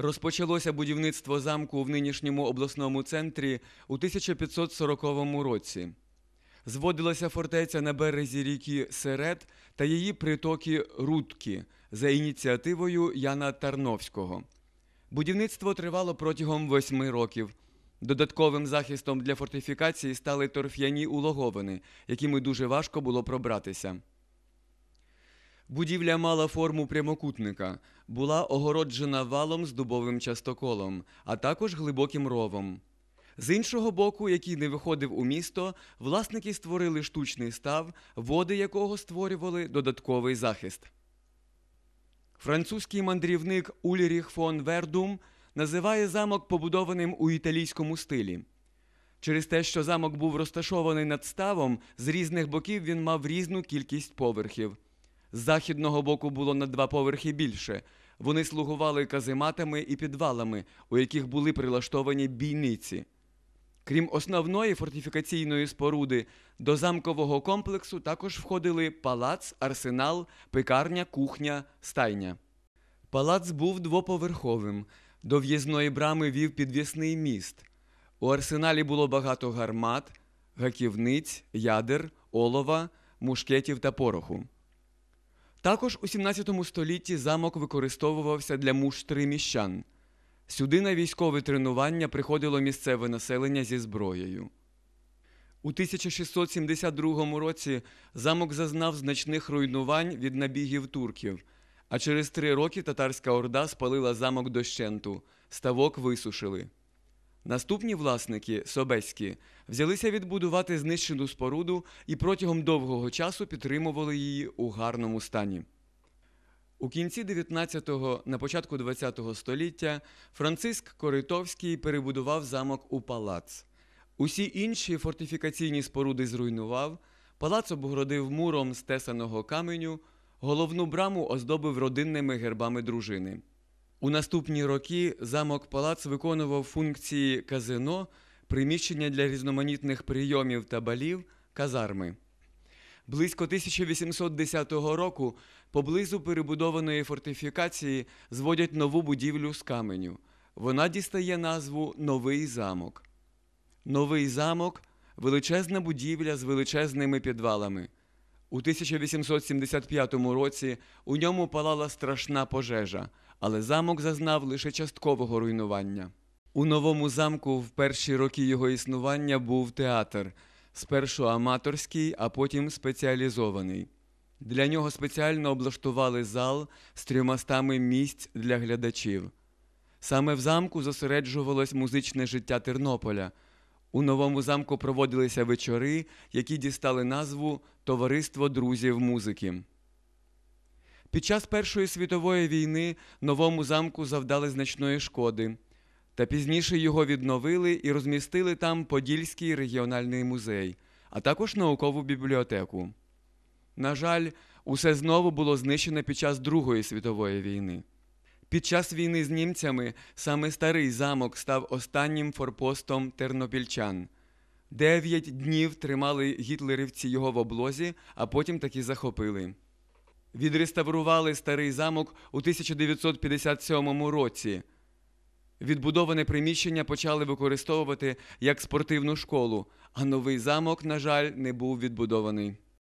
Розпочалося будівництво замку в нинішньому обласному центрі у 1540 році. Зводилася фортеця на березі ріки Серед та її притоки Рудки за ініціативою Яна Тарновського. Будівництво тривало протягом восьми років. Додатковим захистом для фортифікації стали торф'яні улоговини, якими дуже важко було пробратися. Будівля мала форму прямокутника, була огороджена валом з дубовим частоколом, а також глибоким ровом. З іншого боку, який не виходив у місто, власники створили штучний став, води якого створювали додатковий захист. Французький мандрівник Ульріх фон Вердум називає замок побудованим у італійському стилі. Через те, що замок був розташований над ставом, з різних боків він мав різну кількість поверхів. З західного боку було на два поверхи більше. Вони слугували казематами і підвалами, у яких були прилаштовані бійниці. Крім основної фортифікаційної споруди, до замкового комплексу також входили палац, арсенал, пекарня, кухня, стайня. Палац був двоповерховим, до в'їзної брами вів підвісний міст. У арсеналі було багато гармат, гаківниць, ядер, олова, мушкетів та пороху. Також у 17 столітті замок використовувався для муштри міщан. Сюди на військове тренування приходило місцеве населення зі зброєю. У 1672 році замок зазнав значних руйнувань від набігів турків, а через три роки татарська орда спалила замок дощенту, ставок висушили. Наступні власники Собеські взялися відбудувати знищену споруду і протягом довгого часу підтримували її у гарному стані. У кінці 19-го, на початку 20-го століття Франциск Коритовський перебудував замок у палац. Усі інші фортифікаційні споруди зруйнував, палац обгородив муром стесаного каменю, головну браму оздобив родинними гербами дружини. У наступні роки замок палац виконував функції казино, приміщення для різноманітних прийомів та балів, казарми. Близько 1810 року поблизу перебудованої фортифікації зводять нову будівлю з каменю. Вона дістає назву Новий замок. Новий замок величезна будівля з величезними підвалами. У 1875 році у ньому палала страшна пожежа але замок зазнав лише часткового руйнування. У новому замку в перші роки його існування був театр, спершу аматорський, а потім спеціалізований. Для нього спеціально облаштували зал з трьомастами місць для глядачів. Саме в замку зосереджувалось музичне життя Тернополя. У новому замку проводилися вечори, які дістали назву Товариство друзів музики. Під час Першої світової війни новому замку завдали значної шкоди, та пізніше його відновили і розмістили там Подільський регіональний музей, а також наукову бібліотеку. На жаль, усе знову було знищене під час Другої світової війни. Під час війни з німцями саме старий замок став останнім форпостом тернопільчан. Дев'ять днів тримали гітлерівці його в облозі, а потім таки захопили відреставрували старий замок у 1957 році. Відбудоване приміщення почали використовувати як спортивну школу, а новий замок, на жаль, не був відбудований.